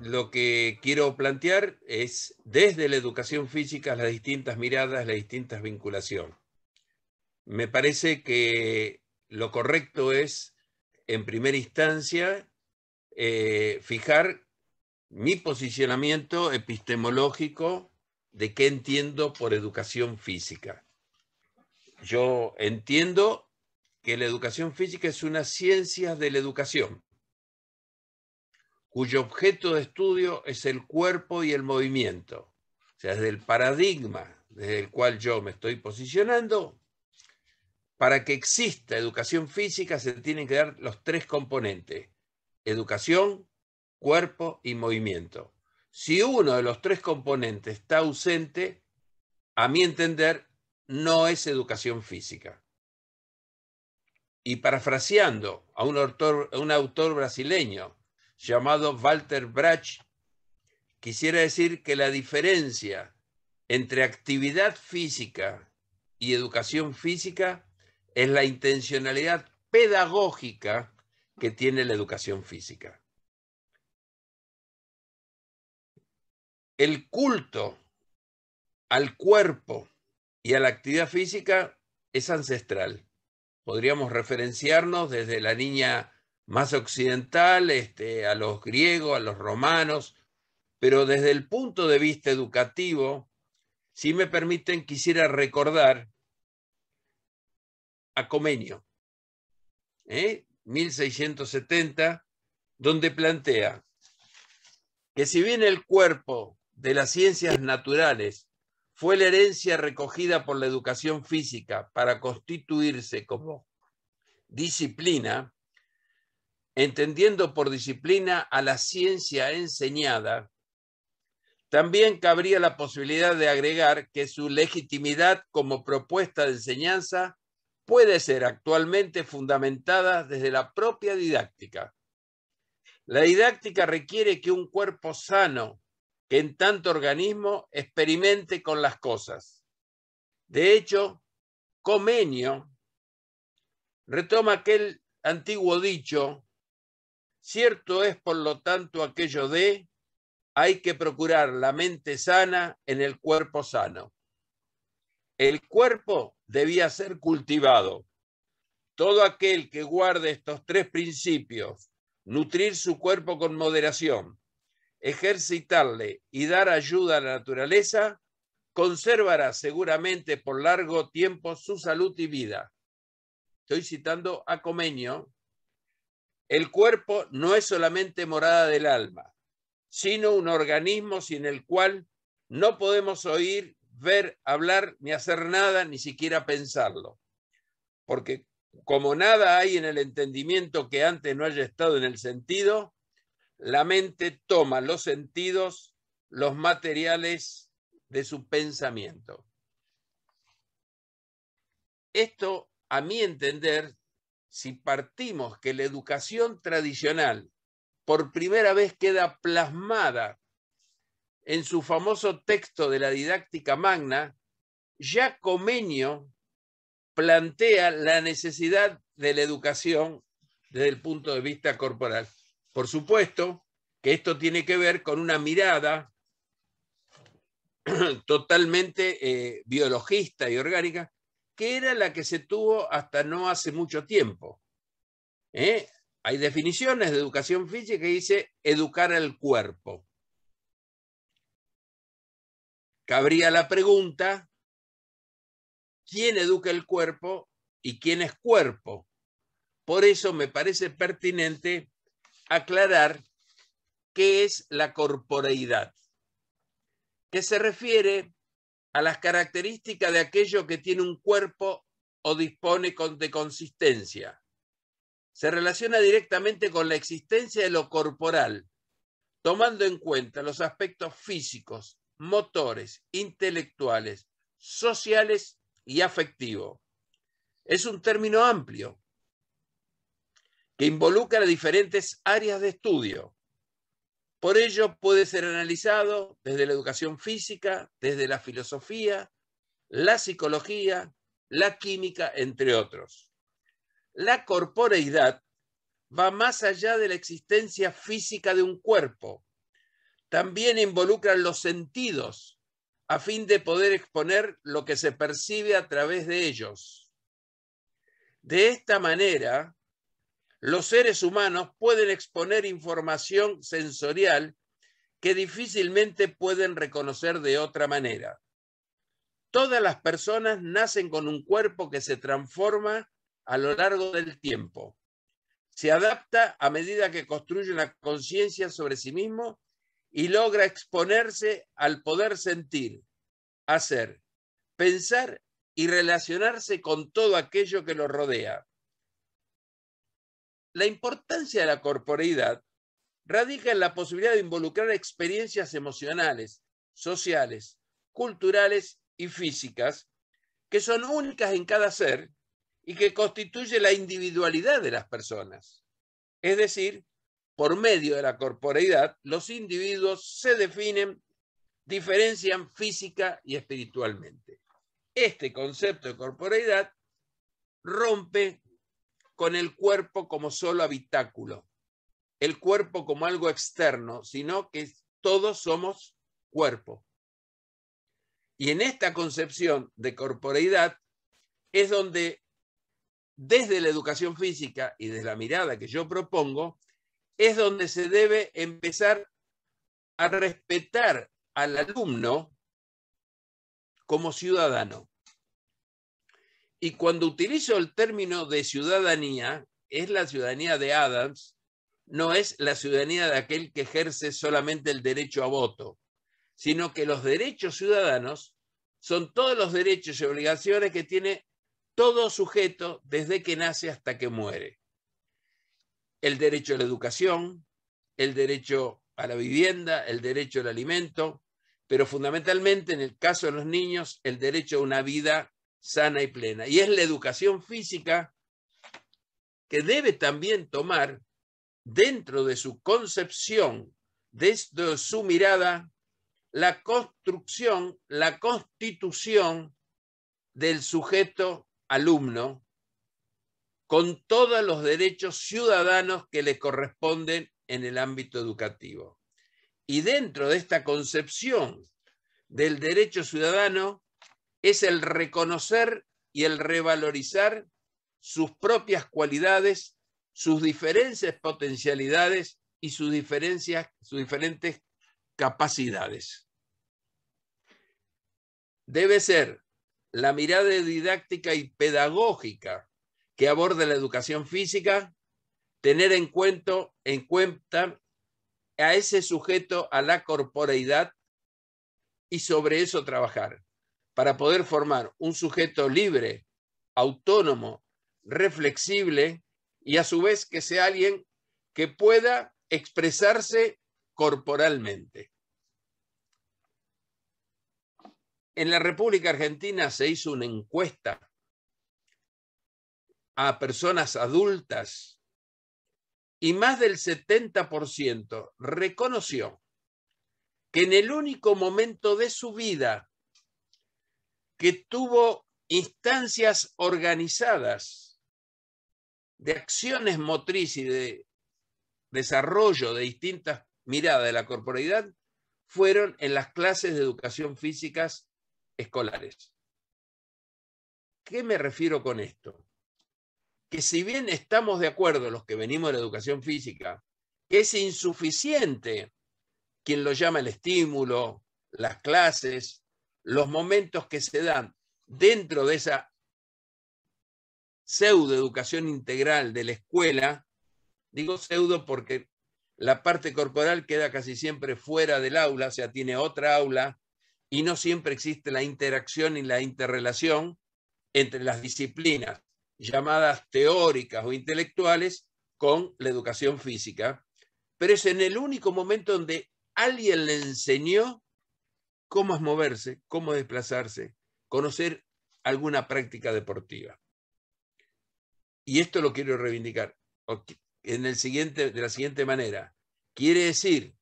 lo que quiero plantear es desde la educación física las distintas miradas, las distintas vinculaciones. Me parece que lo correcto es, en primera instancia, eh, fijar mi posicionamiento epistemológico de qué entiendo por educación física. Yo entiendo que la educación física es una ciencia de la educación cuyo objeto de estudio es el cuerpo y el movimiento. O sea, desde el paradigma desde el cual yo me estoy posicionando, para que exista educación física se tienen que dar los tres componentes, educación, cuerpo y movimiento. Si uno de los tres componentes está ausente, a mi entender, no es educación física. Y parafraseando a un autor, brasileño, llamado Walter Brach, quisiera decir que la diferencia entre actividad física y educación física es la intencionalidad pedagógica que tiene la educación física. El culto al cuerpo y a la actividad física es ancestral. Podríamos referenciarnos desde la niña más occidental, este, a los griegos, a los romanos, pero desde el punto de vista educativo, si me permiten, quisiera recordar a Comenio, 1670, ¿eh? donde plantea que si bien el cuerpo de las ciencias naturales fue la herencia recogida por la educación física para constituirse como disciplina, entendiendo por disciplina a la ciencia enseñada, también cabría la posibilidad de agregar que su legitimidad como propuesta de enseñanza puede ser actualmente fundamentada desde la propia didáctica. La didáctica requiere que un cuerpo sano, que en tanto organismo, experimente con las cosas. De hecho, Comenio retoma aquel antiguo dicho Cierto es, por lo tanto, aquello de hay que procurar la mente sana en el cuerpo sano. El cuerpo debía ser cultivado. Todo aquel que guarde estos tres principios, nutrir su cuerpo con moderación, ejercitarle y dar ayuda a la naturaleza, conservará seguramente por largo tiempo su salud y vida. Estoy citando a Comeño, el cuerpo no es solamente morada del alma, sino un organismo sin el cual no podemos oír, ver, hablar, ni hacer nada, ni siquiera pensarlo. Porque como nada hay en el entendimiento que antes no haya estado en el sentido, la mente toma los sentidos, los materiales de su pensamiento. Esto, a mi entender, si partimos que la educación tradicional por primera vez queda plasmada en su famoso texto de la didáctica magna, ya Comenio plantea la necesidad de la educación desde el punto de vista corporal. Por supuesto que esto tiene que ver con una mirada totalmente eh, biologista y orgánica que era la que se tuvo hasta no hace mucho tiempo. ¿eh? Hay definiciones de educación física que dice educar al cuerpo. Cabría la pregunta, ¿quién educa el cuerpo y quién es cuerpo? Por eso me parece pertinente aclarar qué es la corporeidad, ¿Qué se refiere a las características de aquello que tiene un cuerpo o dispone de consistencia. Se relaciona directamente con la existencia de lo corporal, tomando en cuenta los aspectos físicos, motores, intelectuales, sociales y afectivos. Es un término amplio que involucra diferentes áreas de estudio por ello puede ser analizado desde la educación física, desde la filosofía, la psicología, la química, entre otros. La corporeidad va más allá de la existencia física de un cuerpo. También involucran los sentidos a fin de poder exponer lo que se percibe a través de ellos. De esta manera, los seres humanos pueden exponer información sensorial que difícilmente pueden reconocer de otra manera. Todas las personas nacen con un cuerpo que se transforma a lo largo del tiempo. Se adapta a medida que construye una conciencia sobre sí mismo y logra exponerse al poder sentir, hacer, pensar y relacionarse con todo aquello que lo rodea. La importancia de la corporeidad radica en la posibilidad de involucrar experiencias emocionales, sociales, culturales y físicas que son únicas en cada ser y que constituye la individualidad de las personas. Es decir, por medio de la corporeidad, los individuos se definen, diferencian física y espiritualmente. Este concepto de corporeidad rompe con el cuerpo como solo habitáculo, el cuerpo como algo externo, sino que todos somos cuerpo. Y en esta concepción de corporeidad es donde desde la educación física y desde la mirada que yo propongo, es donde se debe empezar a respetar al alumno como ciudadano. Y cuando utilizo el término de ciudadanía, es la ciudadanía de Adams, no es la ciudadanía de aquel que ejerce solamente el derecho a voto, sino que los derechos ciudadanos son todos los derechos y obligaciones que tiene todo sujeto desde que nace hasta que muere. El derecho a la educación, el derecho a la vivienda, el derecho al alimento, pero fundamentalmente en el caso de los niños, el derecho a una vida sana y plena. Y es la educación física que debe también tomar dentro de su concepción, desde su mirada, la construcción, la constitución del sujeto alumno con todos los derechos ciudadanos que le corresponden en el ámbito educativo. Y dentro de esta concepción del derecho ciudadano es el reconocer y el revalorizar sus propias cualidades, sus diferentes potencialidades y sus, sus diferentes capacidades. Debe ser la mirada didáctica y pedagógica que aborde la educación física, tener en en cuenta a ese sujeto a la corporeidad y sobre eso trabajar para poder formar un sujeto libre, autónomo, reflexible y a su vez que sea alguien que pueda expresarse corporalmente. En la República Argentina se hizo una encuesta a personas adultas y más del 70% reconoció que en el único momento de su vida que tuvo instancias organizadas de acciones motrices y de desarrollo de distintas miradas de la corporalidad fueron en las clases de educación físicas escolares. ¿Qué me refiero con esto? Que si bien estamos de acuerdo los que venimos de la educación física, es insuficiente quien lo llama el estímulo, las clases, los momentos que se dan dentro de esa educación integral de la escuela, digo pseudo porque la parte corporal queda casi siempre fuera del aula, o sea, tiene otra aula y no siempre existe la interacción y la interrelación entre las disciplinas llamadas teóricas o intelectuales con la educación física, pero es en el único momento donde alguien le enseñó cómo es moverse, cómo desplazarse, conocer alguna práctica deportiva. Y esto lo quiero reivindicar en de la siguiente manera. Quiere decir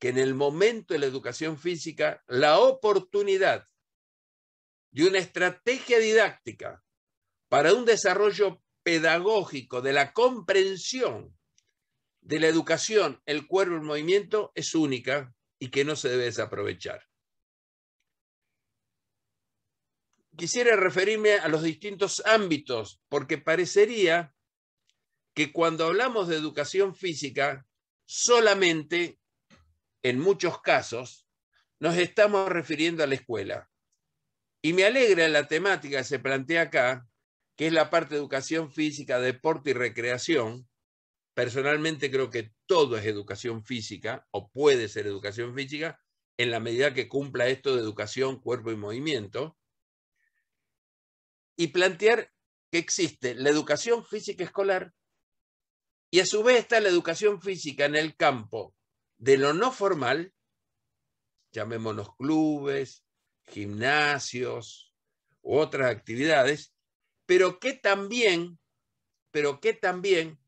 que en el momento de la educación física, la oportunidad de una estrategia didáctica para un desarrollo pedagógico de la comprensión de la educación, el cuerpo, el movimiento, es única y que no se debe desaprovechar. quisiera referirme a los distintos ámbitos, porque parecería que cuando hablamos de educación física, solamente, en muchos casos, nos estamos refiriendo a la escuela. Y me alegra la temática que se plantea acá, que es la parte de educación física, deporte y recreación. Personalmente creo que todo es educación física o puede ser educación física en la medida que cumpla esto de educación, cuerpo y movimiento y plantear que existe la educación física escolar y a su vez está la educación física en el campo de lo no formal, llamémonos clubes, gimnasios u otras actividades, pero que también, pero que también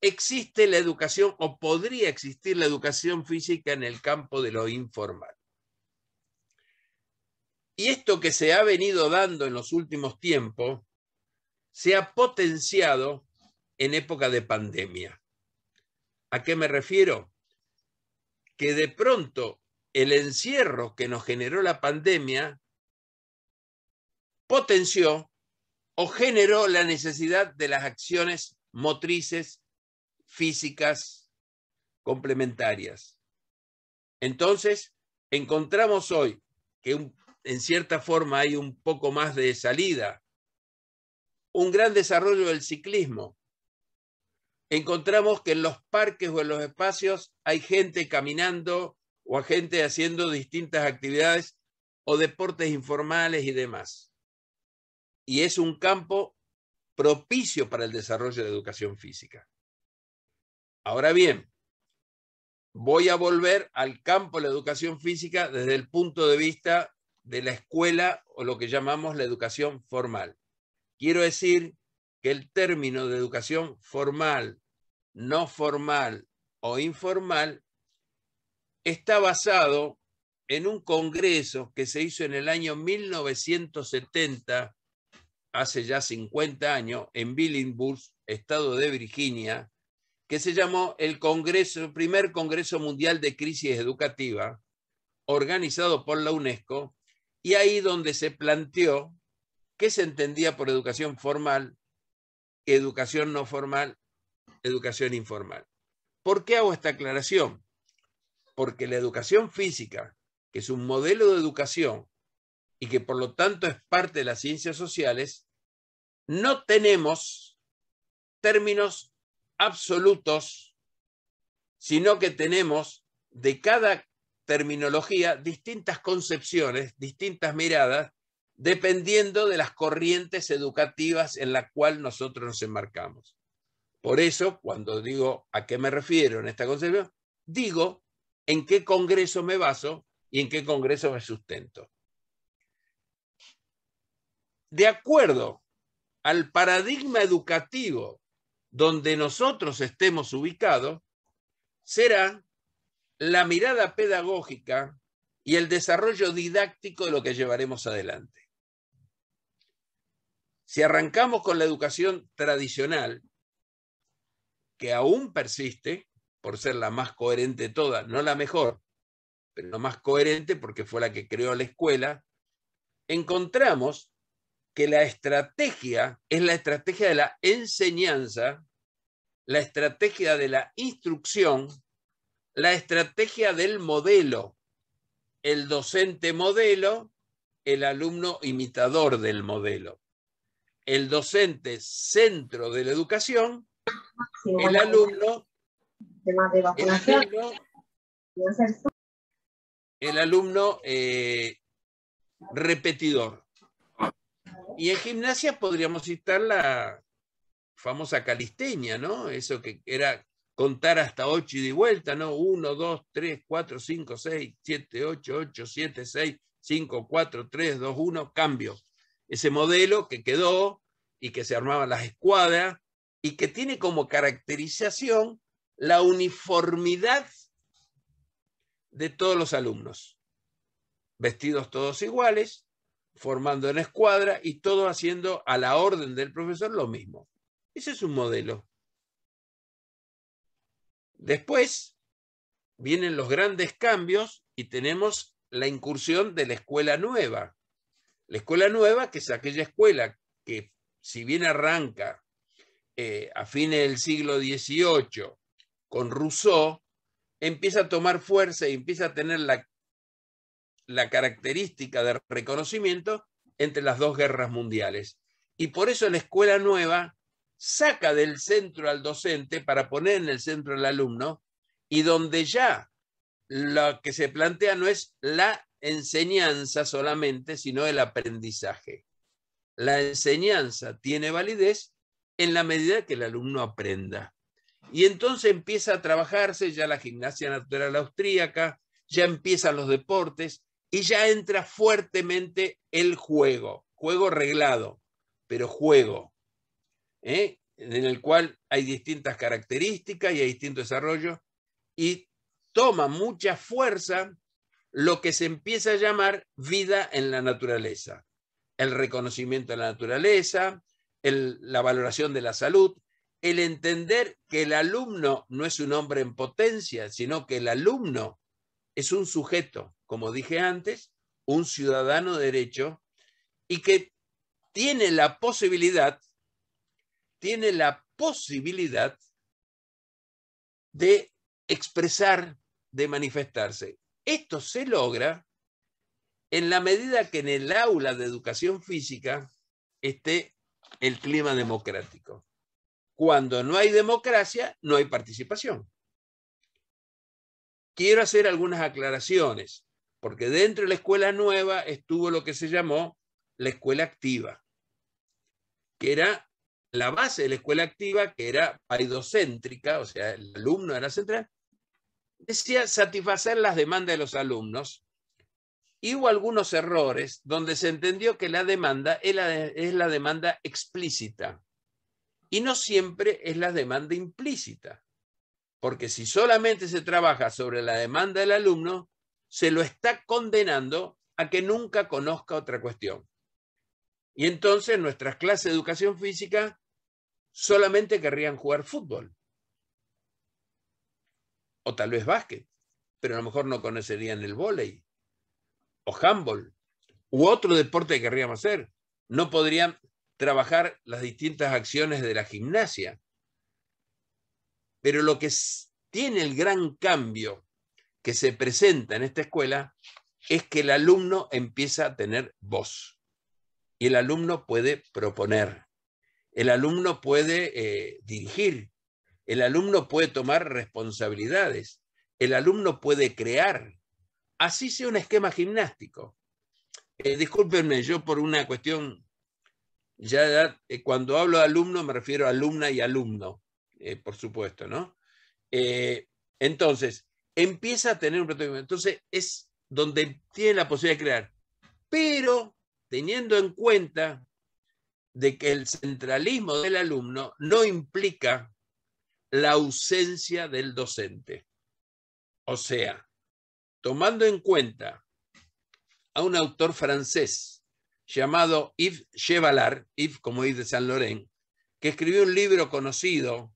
existe la educación o podría existir la educación física en el campo de lo informal. Y esto que se ha venido dando en los últimos tiempos se ha potenciado en época de pandemia. ¿A qué me refiero? Que de pronto el encierro que nos generó la pandemia potenció o generó la necesidad de las acciones motrices, físicas, complementarias. Entonces, encontramos hoy que un en cierta forma hay un poco más de salida. Un gran desarrollo del ciclismo. Encontramos que en los parques o en los espacios hay gente caminando o a gente haciendo distintas actividades o deportes informales y demás. Y es un campo propicio para el desarrollo de educación física. Ahora bien, voy a volver al campo de la educación física desde el punto de vista de la escuela o lo que llamamos la educación formal. Quiero decir que el término de educación formal, no formal o informal está basado en un congreso que se hizo en el año 1970, hace ya 50 años, en Billingsburg estado de Virginia, que se llamó el Congreso, el primer Congreso Mundial de Crisis Educativa, organizado por la UNESCO y ahí donde se planteó qué se entendía por educación formal, educación no formal, educación informal. ¿Por qué hago esta aclaración? Porque la educación física, que es un modelo de educación y que por lo tanto es parte de las ciencias sociales, no tenemos términos absolutos, sino que tenemos de cada terminología, distintas concepciones, distintas miradas, dependiendo de las corrientes educativas en la cual nosotros nos enmarcamos. Por eso, cuando digo a qué me refiero en esta concepción, digo en qué congreso me baso y en qué congreso me sustento. De acuerdo al paradigma educativo donde nosotros estemos ubicados, será la mirada pedagógica y el desarrollo didáctico de lo que llevaremos adelante. Si arrancamos con la educación tradicional, que aún persiste, por ser la más coherente de todas, no la mejor, pero la más coherente porque fue la que creó la escuela, encontramos que la estrategia es la estrategia de la enseñanza, la estrategia de la instrucción la estrategia del modelo, el docente modelo, el alumno imitador del modelo, el docente centro de la educación, el alumno, el alumno, eh, repetidor. Y en gimnasia podríamos citar la famosa calisteña, ¿no? Eso que era contar hasta 8 y de vuelta, ¿no? 1, 2, 3, 4, 5, 6, 7, 8, 8, 7, 6, 5, 4, 3, 2, 1, cambio. Ese modelo que quedó y que se armaban las escuadras y que tiene como caracterización la uniformidad de todos los alumnos, vestidos todos iguales, formando en escuadra y todos haciendo a la orden del profesor lo mismo. Ese es un modelo. Después vienen los grandes cambios y tenemos la incursión de la escuela nueva. La escuela nueva, que es aquella escuela que si bien arranca eh, a fines del siglo XVIII con Rousseau, empieza a tomar fuerza y empieza a tener la, la característica de reconocimiento entre las dos guerras mundiales. Y por eso la escuela nueva saca del centro al docente para poner en el centro al alumno y donde ya lo que se plantea no es la enseñanza solamente, sino el aprendizaje. La enseñanza tiene validez en la medida que el alumno aprenda. Y entonces empieza a trabajarse ya la gimnasia natural austríaca, ya empiezan los deportes y ya entra fuertemente el juego, juego reglado, pero juego. ¿eh? en el cual hay distintas características y hay distintos desarrollos, y toma mucha fuerza lo que se empieza a llamar vida en la naturaleza, el reconocimiento de la naturaleza, la valoración de la salud, el entender que el alumno no es un hombre en potencia, sino que el alumno es un sujeto, como dije antes, un ciudadano derecho y que tiene la posibilidad tiene la posibilidad de expresar, de manifestarse. Esto se logra en la medida que en el aula de educación física esté el clima democrático. Cuando no hay democracia, no hay participación. Quiero hacer algunas aclaraciones, porque dentro de la escuela nueva estuvo lo que se llamó la escuela activa, que era la base de la escuela activa, que era paidocéntrica, o sea, el alumno era central, decía satisfacer las demandas de los alumnos. Y hubo algunos errores donde se entendió que la demanda es la, es la demanda explícita y no siempre es la demanda implícita. Porque si solamente se trabaja sobre la demanda del alumno, se lo está condenando a que nunca conozca otra cuestión. Y entonces nuestras clases de educación física solamente querrían jugar fútbol. O tal vez básquet, pero a lo mejor no conocerían el vóley o handball u otro deporte que querríamos hacer. No podrían trabajar las distintas acciones de la gimnasia. Pero lo que tiene el gran cambio que se presenta en esta escuela es que el alumno empieza a tener voz y el alumno puede proponer el alumno puede eh, dirigir, el alumno puede tomar responsabilidades, el alumno puede crear, así sea un esquema gimnástico. Eh, discúlpenme, yo por una cuestión, ya, eh, cuando hablo de alumno me refiero a alumna y alumno, eh, por supuesto, ¿no? entonces, empieza a tener un protocolo. Entonces, es donde tiene la posibilidad de crear, pero teniendo en cuenta de que el centralismo del alumno no implica la ausencia del docente. O sea, tomando en cuenta a un autor francés llamado Yves Chevalard, Yves como dice de San Laurent, que escribió un libro conocido,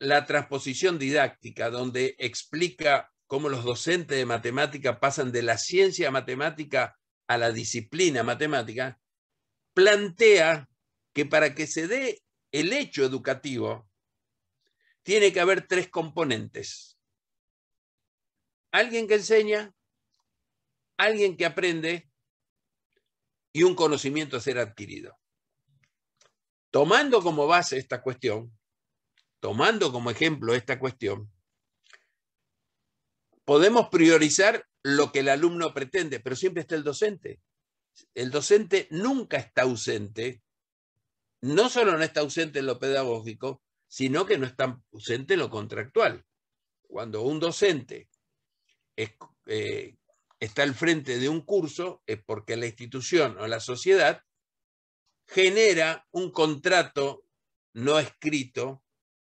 La transposición didáctica, donde explica cómo los docentes de matemática pasan de la ciencia matemática a la disciplina matemática, plantea que para que se dé el hecho educativo, tiene que haber tres componentes. Alguien que enseña, alguien que aprende y un conocimiento a ser adquirido. Tomando como base esta cuestión, tomando como ejemplo esta cuestión, podemos priorizar lo que el alumno pretende, pero siempre está el docente el docente nunca está ausente, no solo no está ausente en lo pedagógico, sino que no está ausente en lo contractual. Cuando un docente eh, está al frente de un curso, es porque la institución o la sociedad genera un contrato no escrito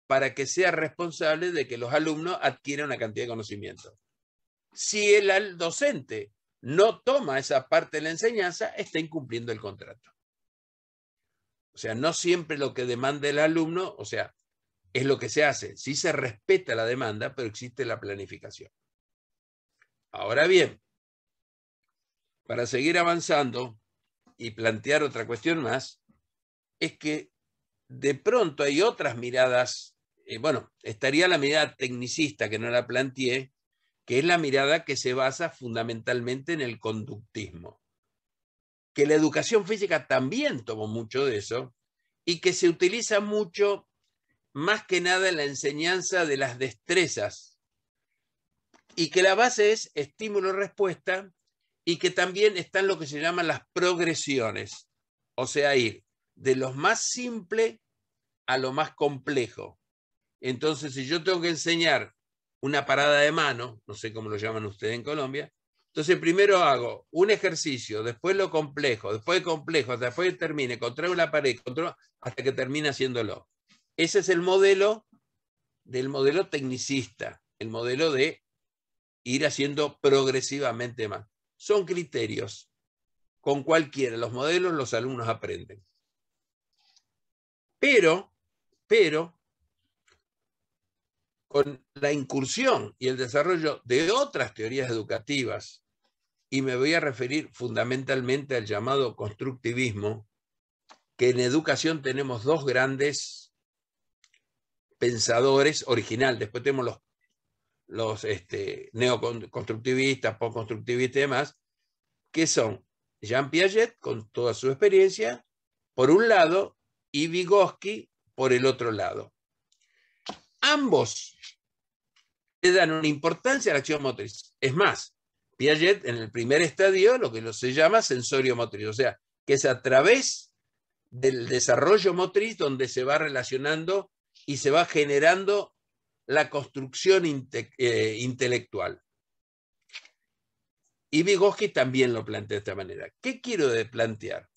para que sea responsable de que los alumnos adquieran una cantidad de conocimiento. Si el docente no toma esa parte de la enseñanza, está incumpliendo el contrato. O sea, no siempre lo que demanda el alumno, o sea, es lo que se hace. Sí se respeta la demanda, pero existe la planificación. Ahora bien, para seguir avanzando y plantear otra cuestión más, es que de pronto hay otras miradas, eh, bueno, estaría la mirada tecnicista que no la planteé, que es la mirada que se basa fundamentalmente en el conductismo. Que la educación física también tomó mucho de eso y que se utiliza mucho, más que nada, en la enseñanza de las destrezas. Y que la base es estímulo-respuesta y que también están lo que se llaman las progresiones, o sea, ir de lo más simple a lo más complejo. Entonces, si yo tengo que enseñar una parada de mano, no sé cómo lo llaman ustedes en Colombia. Entonces, primero hago un ejercicio, después lo complejo, después complejo, hasta después termine, contraigo la pared, hasta que termine haciéndolo. Ese es el modelo del modelo tecnicista, el modelo de ir haciendo progresivamente más. Son criterios. Con cualquiera los modelos los alumnos aprenden. Pero, pero, con la incursión y el desarrollo de otras teorías educativas, y me voy a referir fundamentalmente al llamado constructivismo, que en educación tenemos dos grandes pensadores originales, después tenemos los, este, neoconstructivistas, postconstructivistas y demás, que son Jean Piaget, con toda su experiencia, por un lado, y Vygotsky, por el otro lado ambos le dan una importancia a la acción motriz. Es más, Piaget en el primer estadio lo que se llama sensorio motriz, o sea, que es a través del desarrollo motriz donde se va relacionando y se va generando la construcción eh, intelectual. Y Vygotsky también lo plantea de esta manera. ¿Qué quiero plantear?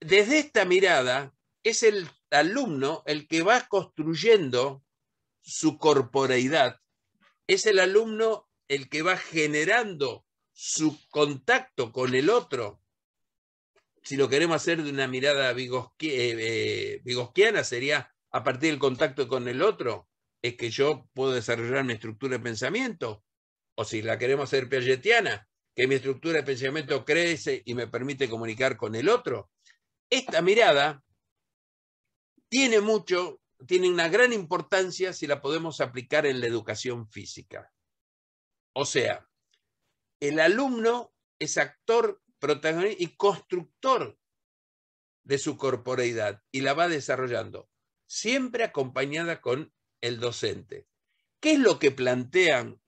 Desde esta mirada es el alumno el que va construyendo su corporeidad, es el alumno el que va generando su contacto con el otro. Si lo queremos hacer de una mirada bigosquiana eh, eh, sería a partir del contacto con el otro, es que yo puedo desarrollar mi estructura de pensamiento. O si la queremos hacer piagetiana, que mi estructura de pensamiento crece y me permite comunicar con el otro. Esta mirada tiene mucho, tiene una gran importancia si la podemos aplicar en la educación física. O sea, el alumno es actor, protagonista y constructor de su corporeidad y la va desarrollando, siempre acompañada con el docente. ¿Qué es lo que plantean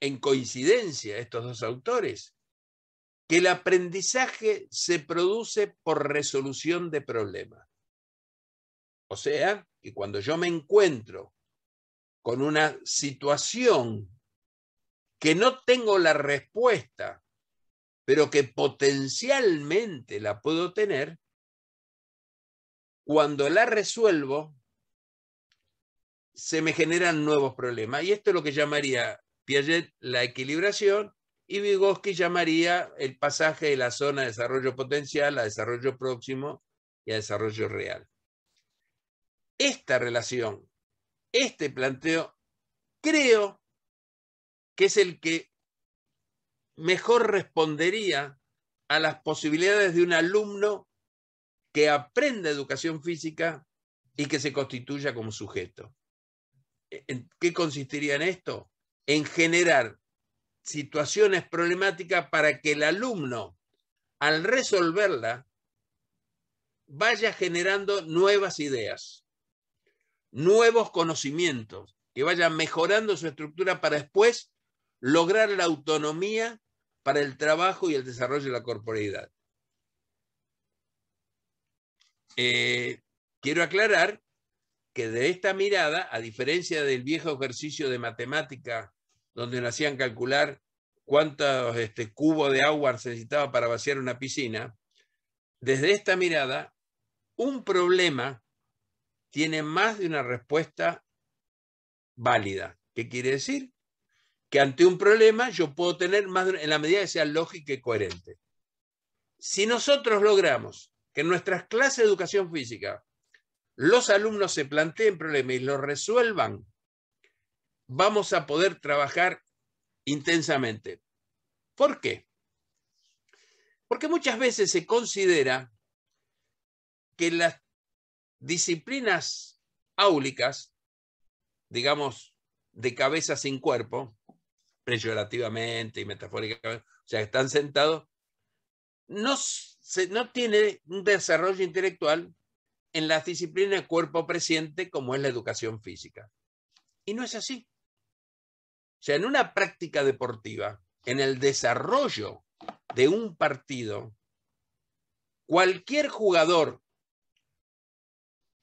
en coincidencia estos dos autores? que el aprendizaje se produce por resolución de problemas. O sea, que cuando yo me encuentro con una situación que no tengo la respuesta, pero que potencialmente la puedo tener, cuando la resuelvo, se me generan nuevos problemas. Y esto es lo que llamaría Piaget la equilibración y Vygotsky llamaría el pasaje de la zona de desarrollo potencial a desarrollo próximo y a desarrollo real. Esta relación, este planteo, creo que es el que mejor respondería a las posibilidades de un alumno que aprenda educación física y que se constituya como sujeto. ¿En qué consistiría en esto? En generar situaciones problemáticas para que el alumno, al resolverla, vaya generando nuevas ideas, nuevos conocimientos, que vaya mejorando su estructura para después lograr la autonomía para el trabajo y el desarrollo de la corporalidad. Eh, quiero aclarar que de esta mirada, a diferencia del viejo ejercicio de matemática donde nos hacían calcular cuántos este, cubos de agua se necesitaba para vaciar una piscina, desde esta mirada, un problema tiene más de una respuesta válida. ¿Qué quiere decir? Que ante un problema yo puedo tener más en la medida que sea lógica y coherente. Si nosotros logramos que en nuestras clases de educación física los alumnos se planteen problemas y los resuelvan vamos a poder trabajar intensamente. ¿Por qué? Porque muchas veces se considera que las disciplinas áulicas, digamos, de cabeza sin cuerpo, peyorativamente y metafóricamente, o sea, están sentados, no, tienen no tiene un desarrollo intelectual en las disciplinas cuerpo presente como es la educación física. Y no es así sea, en una práctica deportiva, en el desarrollo de un partido, cualquier jugador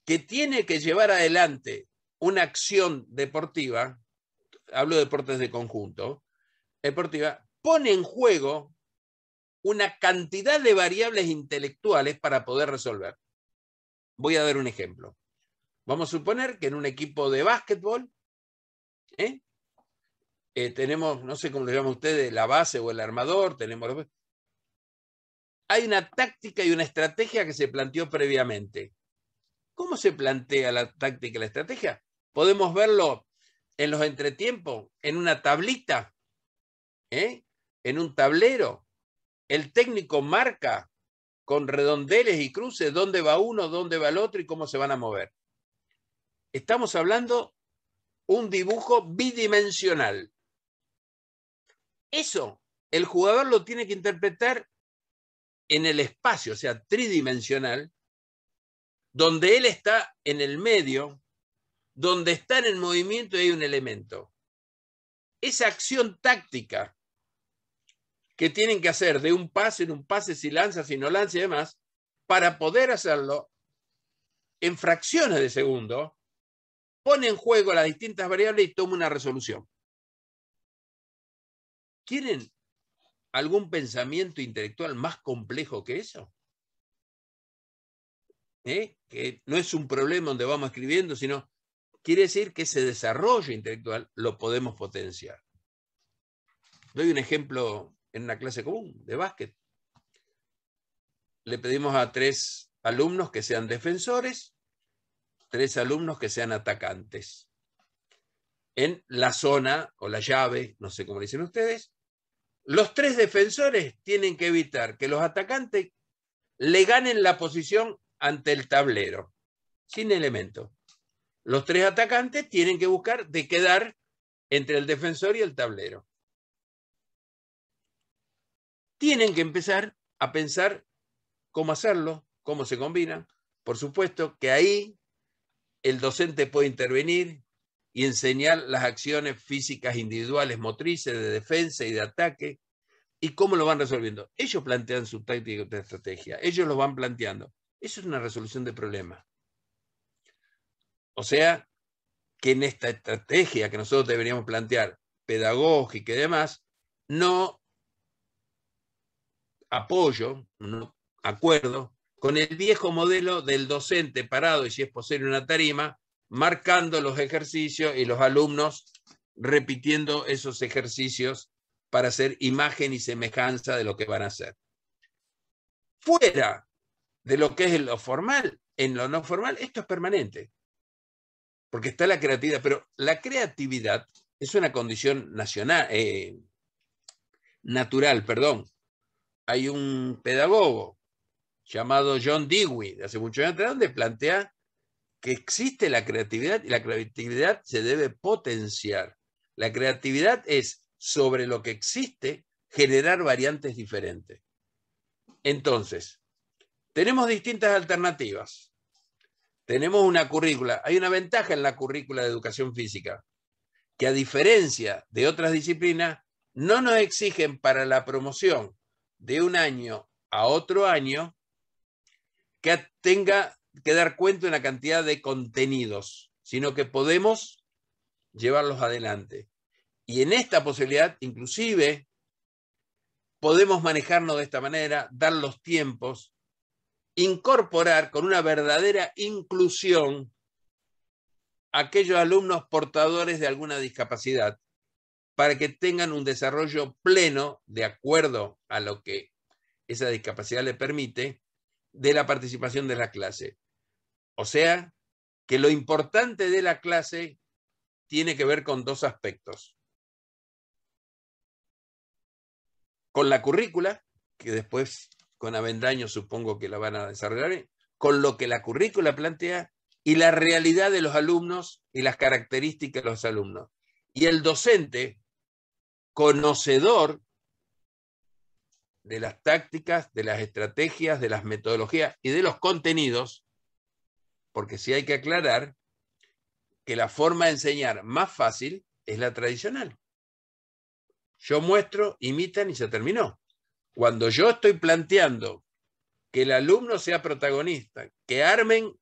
que tiene que llevar adelante una acción deportiva, hablo de deportes de conjunto, deportiva, pone en juego una cantidad de variables intelectuales para poder resolver. Voy a dar un ejemplo. Vamos a suponer que en un equipo de básquetbol, ¿eh? Eh, tenemos, no sé cómo le llaman ustedes, la base o el armador, tenemos... Hay una táctica y una estrategia que se planteó previamente. ¿Cómo se plantea la táctica y la estrategia? Podemos verlo en los entretiempos, en una tablita, ¿eh? en un tablero. El técnico marca con redondeles y cruces dónde va uno, dónde va el otro y cómo se van a mover. Estamos hablando un dibujo bidimensional. Eso el jugador lo tiene que interpretar en el espacio, o sea, tridimensional, donde él está en el medio, donde está en el movimiento y hay un elemento. Esa acción táctica que tienen que hacer de un pase en un pase, si lanza, si no lanza y demás, para poder hacerlo en fracciones de segundo, pone en juego las distintas variables y toma una resolución. ¿Quieren algún pensamiento intelectual más complejo que eso? ¿Eh? Que no es un problema donde vamos escribiendo, sino quiere decir que ese desarrollo intelectual lo podemos potenciar. Doy un ejemplo en una clase común de básquet. Le pedimos a tres alumnos que sean defensores, tres alumnos que sean atacantes. En la zona o la llave, no sé cómo dicen ustedes, los tres defensores tienen que evitar que los atacantes le ganen la posición ante el tablero, sin elemento. Los tres atacantes tienen que buscar de quedar entre el defensor y el tablero. Tienen que empezar a pensar cómo hacerlo, cómo se combinan. Por supuesto que ahí el docente puede intervenir, y enseñar las acciones físicas individuales, motrices, de defensa y de ataque, y cómo lo van resolviendo. Ellos plantean su táctica de estrategia, ellos lo van planteando. Eso es una resolución de problemas. O sea, que en esta estrategia que nosotros deberíamos plantear, pedagógica y demás, no apoyo, no acuerdo con el viejo modelo del docente parado y si es posible una tarima, marcando los ejercicios y los alumnos repitiendo esos ejercicios para hacer imagen y semejanza de lo que van a hacer. Fuera de lo que es lo formal, en lo no formal, esto es permanente, porque está la creatividad, pero la creatividad es una condición nacional, eh, natural, perdón. Hay un pedagogo llamado John Dewey, de hace mucho años donde plantea que existe la creatividad y la creatividad se debe potenciar. La creatividad es sobre lo que existe generar variantes diferentes. Entonces, tenemos distintas alternativas. Tenemos una currícula. Hay una ventaja en la currícula de educación física, que a diferencia de otras disciplinas, no nos exigen para la promoción de un año a otro año que tenga que dar cuenta de una cantidad de contenidos, sino que podemos llevarlos adelante. Y en esta posibilidad, inclusive, podemos manejarnos de esta manera, dar los tiempos, incorporar con una verdadera inclusión a aquellos alumnos portadores de alguna discapacidad para que tengan un desarrollo pleno de acuerdo a lo que esa discapacidad le permite de la participación de la clase. O sea, que lo importante de la clase tiene que ver con dos aspectos. Con la currícula, que después con Avendaño supongo que la van a desarrollar, con lo que la currícula plantea y la realidad de los alumnos y las características de los alumnos. Y el docente, conocedor de las tácticas, de las estrategias, de las metodologías y de los contenidos, porque sí hay que aclarar que la forma de enseñar más fácil es la tradicional. Yo muestro, imitan y se terminó. Cuando yo estoy planteando que el alumno sea protagonista, que armen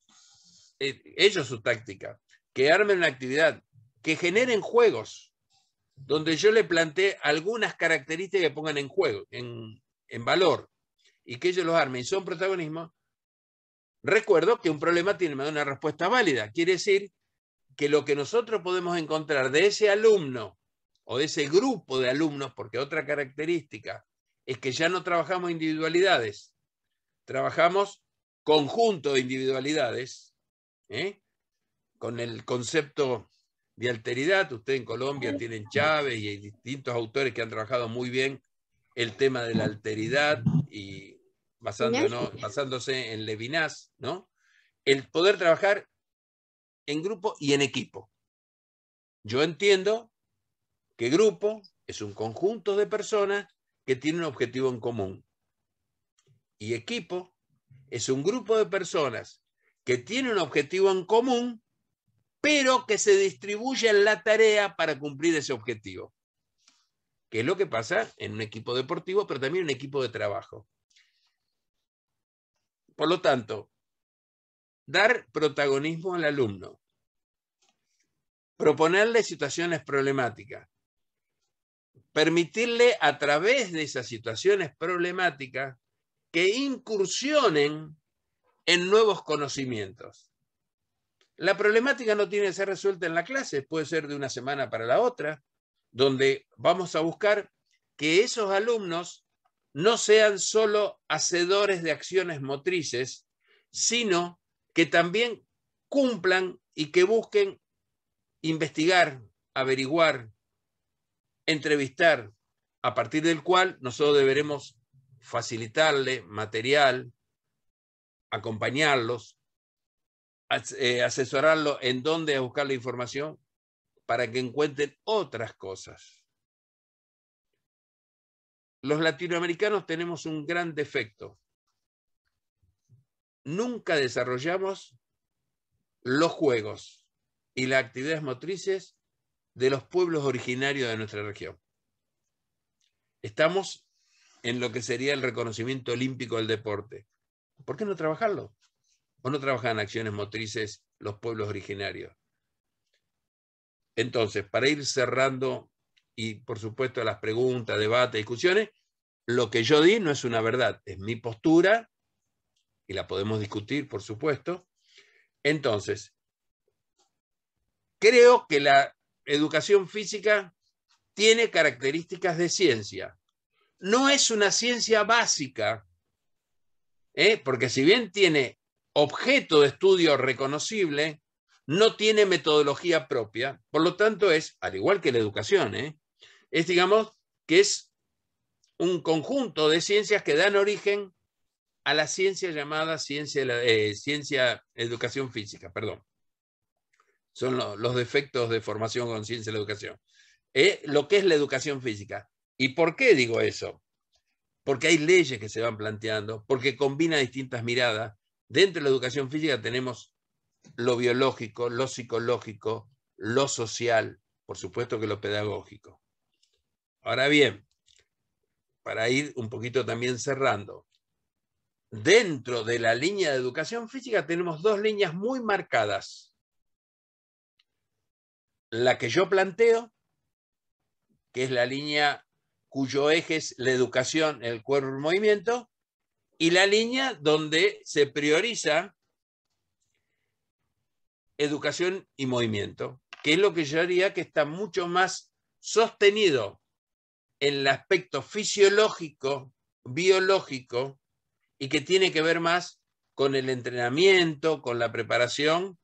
eh, ellos su táctica, que armen una actividad, que generen juegos, donde yo le planteé algunas características que pongan en juego, en, en valor, y que ellos los armen y son protagonismo, Recuerdo que un problema tiene una respuesta válida. Quiere decir que lo que nosotros podemos encontrar de ese alumno o de ese grupo de alumnos, porque otra característica es que ya no trabajamos individualidades, trabajamos conjunto de individualidades, ¿eh? con el concepto de alteridad. ustedes en Colombia tienen Chávez y hay distintos autores que han trabajado muy bien el tema de la alteridad y basándose en Levinas, ¿no? El poder trabajar en grupo y en equipo. Yo entiendo que grupo es un conjunto de personas que tienen un objetivo en común. Y equipo es un grupo de personas que tienen un objetivo en común, pero que se distribuyen la tarea para cumplir ese objetivo. Que es lo que pasa en un equipo deportivo, pero también en un equipo de trabajo. Por lo tanto, dar protagonismo al alumno, proponerle situaciones problemáticas, permitirle a través de esas situaciones problemáticas que incursionen en nuevos conocimientos. La problemática no tiene que ser resuelta en la clase, puede ser de una semana para la otra, donde vamos a buscar que esos alumnos no sean solo hacedores de acciones motrices, sino que también cumplan y que busquen investigar, averiguar, entrevistar, a partir del cual nosotros deberemos facilitarle material, acompañarlos, eh, asesorarlo en dónde buscar la información para que encuentren otras cosas los latinoamericanos tenemos un gran defecto. Nunca desarrollamos los juegos y las actividades motrices de los pueblos originarios de nuestra región. Estamos en lo que sería el reconocimiento olímpico del deporte. ¿Por qué no trabajarlo? ¿O no trabajan acciones motrices los pueblos originarios? Entonces, para ir cerrando y por supuesto las preguntas, debates, discusiones, lo que yo di no es una verdad, es mi postura y la podemos discutir, por supuesto. Entonces, creo que la educación física tiene características de ciencia. No es una ciencia básica, ¿eh? porque si bien tiene objeto de estudio reconocible, no tiene metodología propia, por lo tanto es, al igual que la educación, ¿eh? es, digamos, que es un conjunto de ciencias que dan origen a la ciencia llamada ciencia, eh, ciencia educación física, perdón. Son los defectos de formación con ciencia de la educación. Eh, lo que es la educación física. ¿Y por qué digo eso? Porque hay leyes que se van planteando, porque combina distintas miradas. Dentro de la educación física tenemos lo biológico, lo psicológico, lo social, por supuesto que lo pedagógico. Ahora bien, para ir un poquito también cerrando, dentro de la línea de educación física tenemos dos líneas muy marcadas. La que yo planteo, que es la línea cuyo eje es la educación, el cuerpo y el movimiento, y la línea donde se prioriza educación y movimiento, que es lo que yo diría que está mucho más sostenido el aspecto fisiológico, biológico, y que tiene que ver más con el entrenamiento, con la preparación,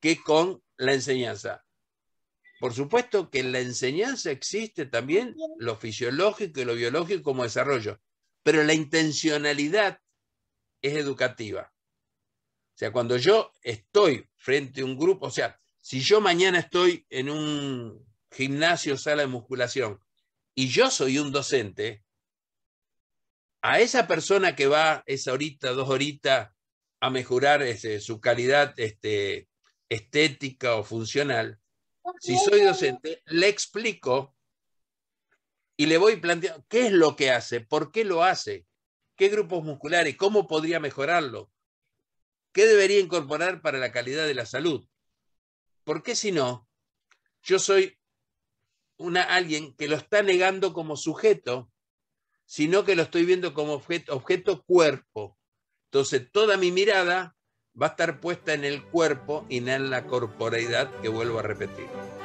que con la enseñanza. Por supuesto que en la enseñanza existe también lo fisiológico y lo biológico como desarrollo, pero la intencionalidad es educativa. O sea, cuando yo estoy frente a un grupo, o sea, si yo mañana estoy en un gimnasio, sala de musculación, y yo soy un docente, a esa persona que va esa horita, dos horitas a mejorar este, su calidad este, estética o funcional, si soy docente, le explico y le voy planteando qué es lo que hace, por qué lo hace, qué grupos musculares, cómo podría mejorarlo, qué debería incorporar para la calidad de la salud. Porque si no, yo soy una, alguien que lo está negando como sujeto, sino que lo estoy viendo como objeto, objeto cuerpo. Entonces, toda mi mirada va a estar puesta en el cuerpo y no en la corporeidad que vuelvo a repetir.